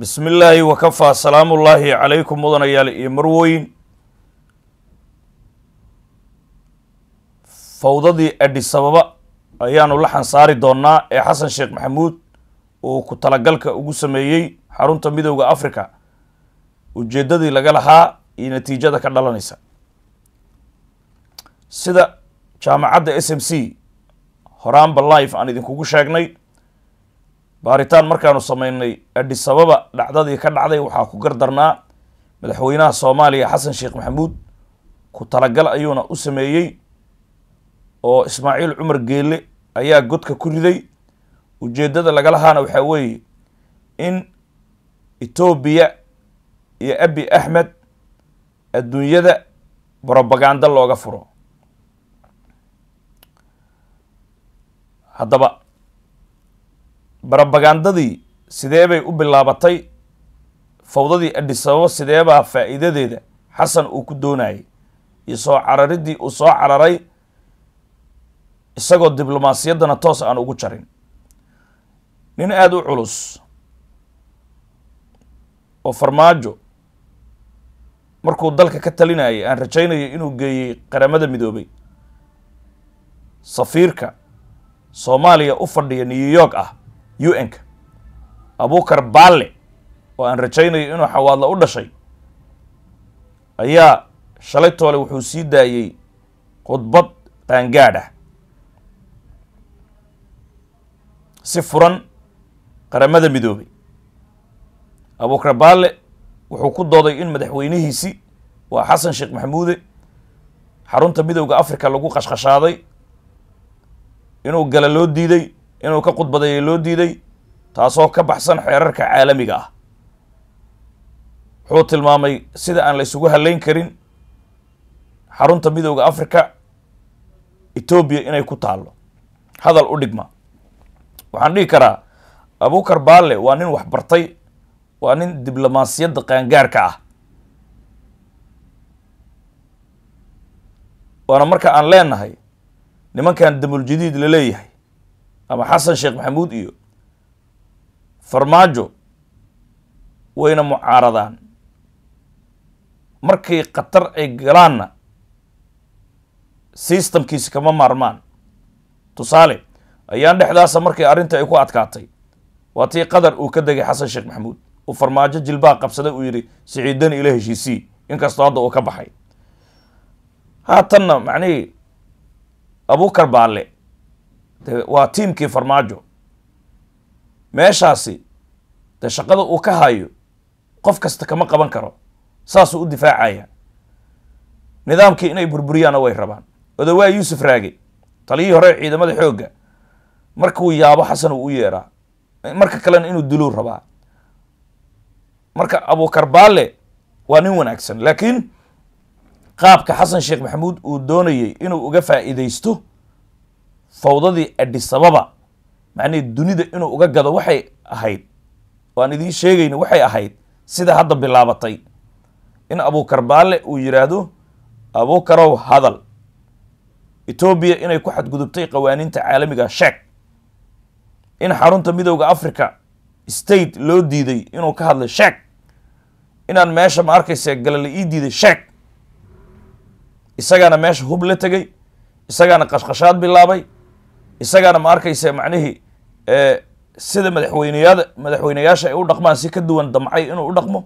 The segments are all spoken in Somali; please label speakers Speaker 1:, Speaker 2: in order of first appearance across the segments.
Speaker 1: bismi illaahi wakafaa salaamu llaahi calaykum mudanayaal iyo marwooyin fawdadii adhisababa ayaanu la xansaari doonnaa ee xasan sheekh maxamuud uu ku talagalka ugu sameeyey xarunta midowda africa ujeeddadii laga lahaa iyo natiijada ka dhalanaysa sida jaamacadda s m c horaanba life aan idinkugu sheegnay baaritaan markaanu samaynay adhis ababa dhacdadii ka dhacday waxaa ku gardarnaa madaxweynaha soomaaliya xasan sheekh maxamuud ku talagal ayuuna u sameeyey oo ismaaciil cumar geelle ayaa godka ku riday ujeeddada lagalahaana waxaa weeye in etoobiya iyo abi axmed adduunyada brobaganda looga furo haddaba barabagaandadii sidee bay u bilaabatay fawdadii adhisababo sideebaa faa'iidadeeda xasan uu ku doonayay iyo soo cararidii uu soo cararay isagoo diblomaasiyaddana toos aan ugu jarin nin aada u culus oo farmaajo markuu dalka ka talinayay aan rajaynayo inuu geeyey qaramada midoobay safiirka soomaaliya u fadhiya new york ah u n-ka abuukar baalle oo aan rajaynayo inuu xawaadla u dhashay ayaa shalay toole wuxuu sii daayey khudbad qaangaadh ah si furan qaramada midoobay abuukar baalle wuxuu ku dooday in madaxweynihiisi waa xasan sheekh maxamuude xarunta midowda afrika lagu qashqashaaday inuu gala loo diiday inuu ka khudbadayo loo diiday taasoo ka baxsan xeerarka caalamiga ah wuxuu tilmaamay sida aan la isugu halayn karin xarunta midooda africa etoobiya inay ku taallo hadal u dhigma waxaan dhihi karaa abuukar baalle waa nin waxbartay waa nin diblomaasiyadda qaangaarka ah waana marka aan leenahay nimankan damul jadiid la leeyahay ama xasan sheekh maxamuud iyo farmaajo wayna mucaaradaan markay khatar ay galaanna sistamkiisi kama maarmaan tusaale ayaan dhexdaasa markii arrinta ay ku adkaatay waa tii qadar uu ka degay xasan sheekh maxamuud uu farmaajo jilbaa qabsaday uu yidhi siciidani ila heshiisii inkastoo hadda uu ka baxay haatanna macnihii abuukar baalle waa tiimkii farmaajo meeshaasi dee shaqada uu ka hayo qof kasta kama qaban karo saasuu u difaacaya nidaamkii inay burburiyaana way rabaan odo yuusuf raage taliyihii hore ciidamada xoogga markuu yaabo xasan uu u yeedhaa marka kalena inuu duluu rabaa marka abuukar baalle waa nin wanaagsan laakiin qaabka xasan sheekh maxamuud uu doonayay inuu uga faa'iidaysto fawdadii adhisababa macnihii dunida inuu uga gado waxay ahayd oo aan idiin sheegayno waxay ahayd sida hadda bilaabatay in abuukar baalle uu yidhaahdo abuukarow hadal etoobiya inay ku xadgudubtay qawaaniinta caalamiga sheeg in xarunta midooda africa state loo diiday inuu ka hadlay sheeg inaan meesha ma arkayse galale ii diiday sheeg isagaana meesha hub la tegay isagaana qashqashaad bilaabay isagaana ma arkaysa macnihii sida madaxweyneyaada madaxweyneyaasha ay u dhaqmaan si ka duwan damcay inuu u dhaqmo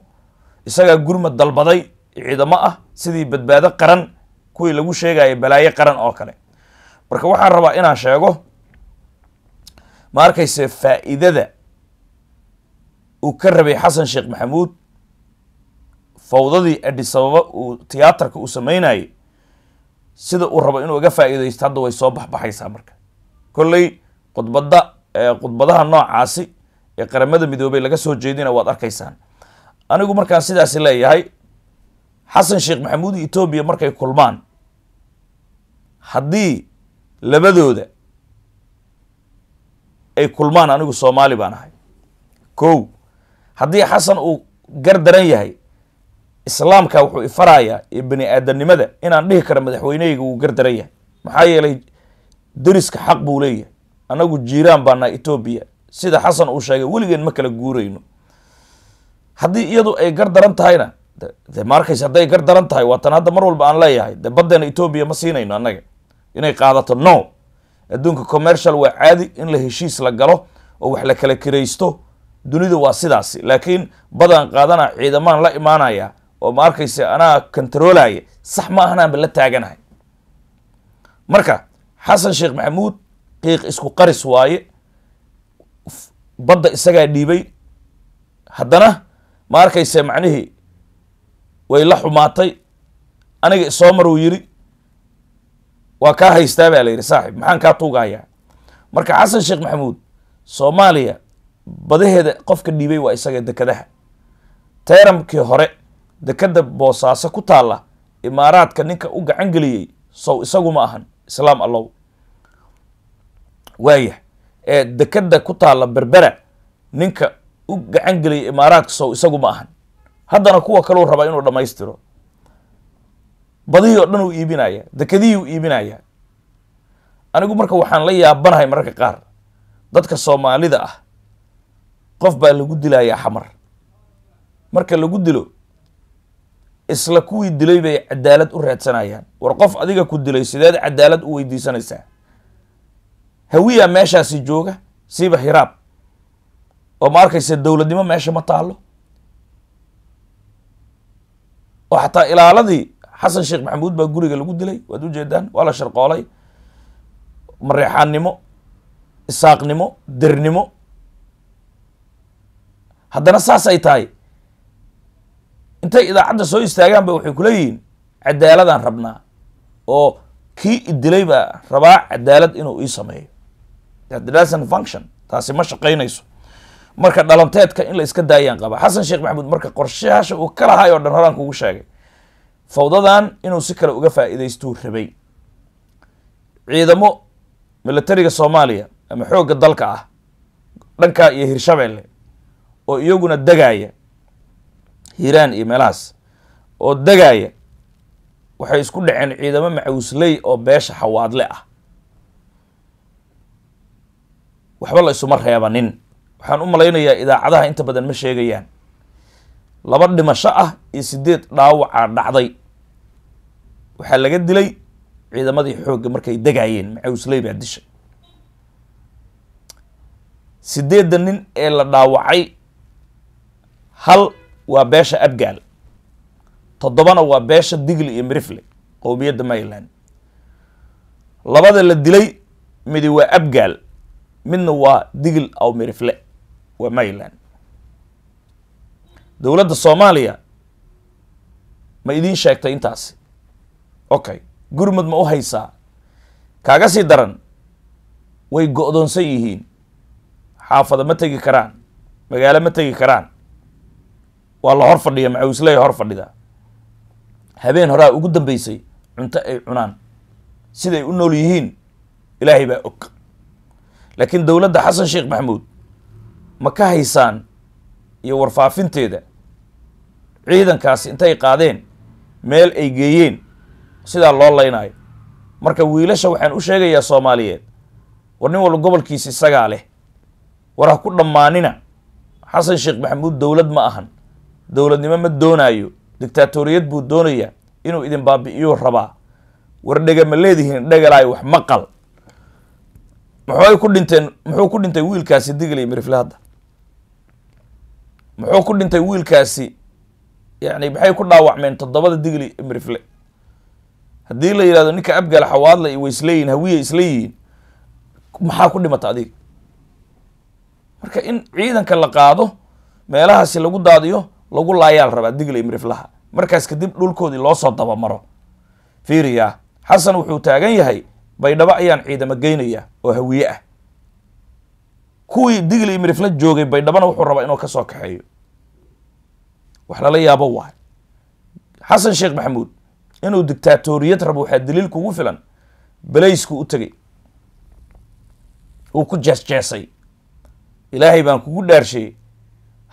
Speaker 1: isagaa gurmad dalbaday ciidamo ah sidii badbaado qaran kuwii lagu sheegaya balaayo qaran oo kale marka waxaan rabaa inaan sheego ma arkayse faa'iidada uu ka rabay xasan sheekh maxamuud fawdadii adhisababa uu tiyaatarka uu sameynayay sida uu rabo inuu uga faa'iidaysto hadda way soo baxbaxaysaa marka kolley khudbada khudbadaha noocaasi ee qaramada midoobay laga soo jeedina waad arkaysaan anigu markaan sidaasi leeyahay xasan sheekh maxamuud iyo markay kulmaan haddii labadooda ay kulmaan anigu soomaali baan ahay kow haddii xasan uu gar daran yahay islaamka wuxuu ifarayaa ee bani aadamnimada inaan dhihi karo madaxweynehayga uu gar daran yahay maxaa yeelay deriska xaq buu leeyahay annagu jiiraan baanaa etoobiya sida xasan uu sheegay weligeen ma kala guurayno haddii iyadu ay gar daran tahayna de maarkayse hadday gar daran tahay waa tan hadda mar walba aan leeyahay de baddeena etoobiya ma siinayno annaga inay qaadato no adduunka commercial waa caadi in la heshiis la galo oo wax la kala kiraysto dunida waa sidaasi laakiin badaan qaadana ciidamaan la imaanaya oo ma arkayse anaa kontaroolaya sax ma ahanaan la taaganahay marka xasan sheekh maxamuud qiiq isku qaris waaye badda isagaa dhiibay haddana ma arkayse macnihii way la xumaatay aniga isoo maruu yidhi waa kaa haystaa baa la yidhi saaxib maxaan kaa tuugayaa marka xasan sheekh maxamuud soomaaliya badaheeda qofka dhiibay waa isaga dekadaha teyramkii hore dekadda boosaaso ku taalla imaaraadka ninka u gacan geliyey sow isagu ma ahan islaam allow waayah ee dekeda ku taalla berbera ninka u gacan geliyay imaaraadka sow isagu ma ahan haddana kuwa kaleu rabaa inuu dhammaystiro badihii oo dhan uu iibinaya dekadihii uu iibinaya anigu marka waxaan la yaabanahay mararka qaar dadka soomaalida ah qof baa lagu dilayaa xamar marka lagu dilo isla kuwii dilay bay cadaalad u raadsanayaan war qof adiga ku dilay sideed cadaalad u weydiisanaysaa hawiyaa meeshaasi jooga siiba hiraab oo ma arkaysa dowladnimo meesha ma taallo oo xataa ilaaladii xasan sheekh maxamuud baa guriga lagu dilay waad ujeedaan waa la sharqoolay mareexaannimo isaaqnimo dirnimo haddana saas ay tahay intay idaacadda soo istaagaanba waxay ku leeyihiin cadaaladaan rabnaa oo kii idilay baa rabaa cadaalad inuu ii sameeyo dn function taasi ma shaqaynayso marka dhalanteedka in la iska daayaan qaba xasan sheekh maxamuud marka qorshayaasha uu ka lahaay oo dhan horaan kugu sheegay fawdadan inuu si kale uga faa'iidaystuu rabay ciidamo milatariga soomaaliya ama xoogga dalka ah dhankaa iyo hirshabelle oo iyaguna degaaya hiiraan iyo meelahaas oo degaya waxay isku dhaceen ciidamo macawisley oo beesha xawaadle ah waxba la isuma reebanin waxaan u malaynayaa idaacadaha inta badan ma sheegayaan laba dhimasho ah iyo sideed dhaawaca dhacday waxaa laga dilay ciidamadii xoogga markay degaayeen macawisley baa dishay sideedda nin ee la dhaawacay hal waa beesha abgaal toddobana waa beesha digli iyo mirifle qowmiyadda maryland labada la dilay midi waa abgaal midna waa digil aw mirifle waa maryland dowladda soomaaliya ma idiin sheegtay intaasi okay gurmud ma u haysaa kaaga sii daran way go-doonsan yihiin xaafada ma tegi karaan magaalo ma tegi karaan waa la hor fadhiya maxa uu hor fadhidaa habeen horaa ugu dambeysay cunto ay cunaan siday u nool yihiin ilaahay baa og laakiin dowladda xasan sheekh maxamuud ma ka haysaan iyo warfaafinteeda ciidankaasi intay qaadeen meel ay geeyeen sidaa loo laynaayo marka wiilasha waxaan u sheegayaa soomaaliyeed war nin walba gobolkiisa isagaa leh war ha ku dhammaanina xasan sheekh maxamuud dowlad ma ahan dowladnimo ma doonaayo dictaatoriyad buu doonayaa inuu idin baabi'iyuu rabaa war dhega ma leedihiin dhegalaay wax maqal muxuuay ku dhinteen muxuu ku dhintay wiilkaasi digliy mirifle hadda muxuu ku dhintay wiilkaasi yani maxay ku dhaawacmeen toddobada digli mirifle haddii la yidhahdo ninka abgal xawaadla iyo way isleeyihin hawiya isla maxaa ku dhimata adiga marka in ciidanka la qaado meelahaasi lagu daadiyo lagu laayaa la rabaa digla imriflaha markaas kadib dhulkoodii loosoo dabamaro fiiriyaa xasan wuxuu taagan yahay baydhabo ayaan ciidamo geynaya oo hawiye ah kuwii digli imrifla joogay baydhabana wuxuu rabaa inuu kasoo kaxeeyo wax lala yaabo waay xasan sheekh maxamuud inuu dictaatoriyad rabo waxaa daliilku ugu filan balaysku u tegay uu ku jees jeesay ilaahay baan kugu dhaarsheeyey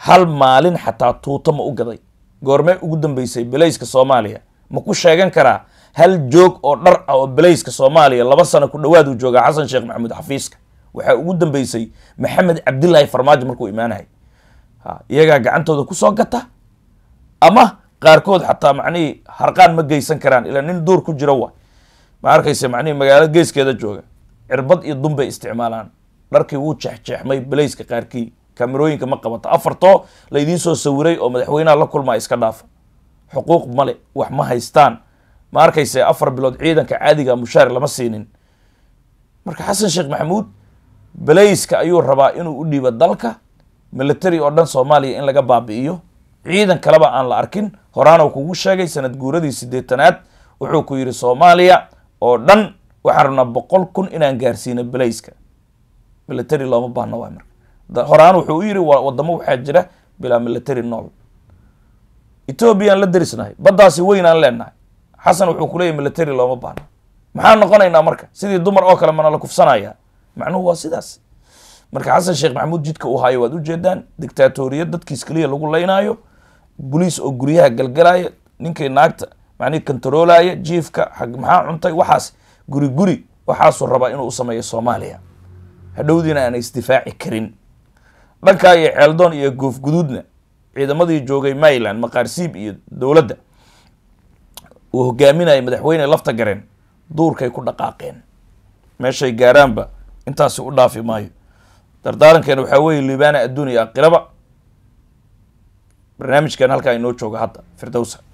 Speaker 1: hal maalin xataa tuuto ma u gaday goormee ugu dambeysay belayska soomaaliya ma ku sheegan karaa hal joog oo dhar ah oo belayska soomaaliya laba sano ku dhowaad uu joogaa xasan sheekh maxamuud xafiiska waxaa ugu dambeysay maxamed cabdillaahi farmaajo markuu imaanahay iyagaa gacantooda kusoo gata ama qaarkood xataa macnihii harqaan ma geysan karaan ilaa nin duur ku jira wa ma arkayse macnihii magaalo geeskeeda jooga cirbad iyo dun bay isticmaalaan dharkii wuu jeexjeexmay belayska qaarkii kamerooyinka ma qabato afarto laydiin soo sawiray oo madaxweynaha la kulmaa iska dhaafa xuquuq male wax ma haystaan ma arkayse afar bilood ciidanka caadiga ah mushaar lama siinin marka xasan sheekh maxamuud balayska ayuu rabaa inuu u dhiibo dalka military oo dhan soomaaliya in laga baabi'iyo ciidan kaleba aan la arkin horaana kugu sheegay sanad guuradii siddeetanaad wuxuu ku yidhi soomaaliya oo dhan waxaan rabnaa boqol kun inaan gaarsiino balayska military looma baahno waay marka horaan wuxuu u yidhi wadamo waxaa jira bilaa military nool ethoobiyan la darisnahay baddaasi weyn aan leenahay xasan wuxuu kuleeyahy military looma baahno maxaan noqonaynaa marka sidii dumar oo kale mana la kufsanaya macnuhu waa sidaas marka xasan sheekh maxamuud jidka u haayo waad ujeedaan dictatoriyad dadkiis keliya lagu laynaayo boliis oo guryaha galgalaya ninkii naagta macnihi controlaya jiifka maxaa cuntay waxaas guriguri guri waxaasuu rabaa inuu u sameeyo soomaaliya hadhowdiina aan isdifaaci karin dhankaa iyo ceeldoon iyo goofguduudna ciidamadii joogay maryland maqaarsiib iyo dowladda uu hogaaminayay madaxweyne lafta gareen duurkay ku dhaqaaqeen meeshay gaaraanba intaasi u dhaafi maayo dardaarankeena waxaa weeye libaana adduun iyo aqiraba barnaamijkan halkaa inoo jooga hadda firdowsa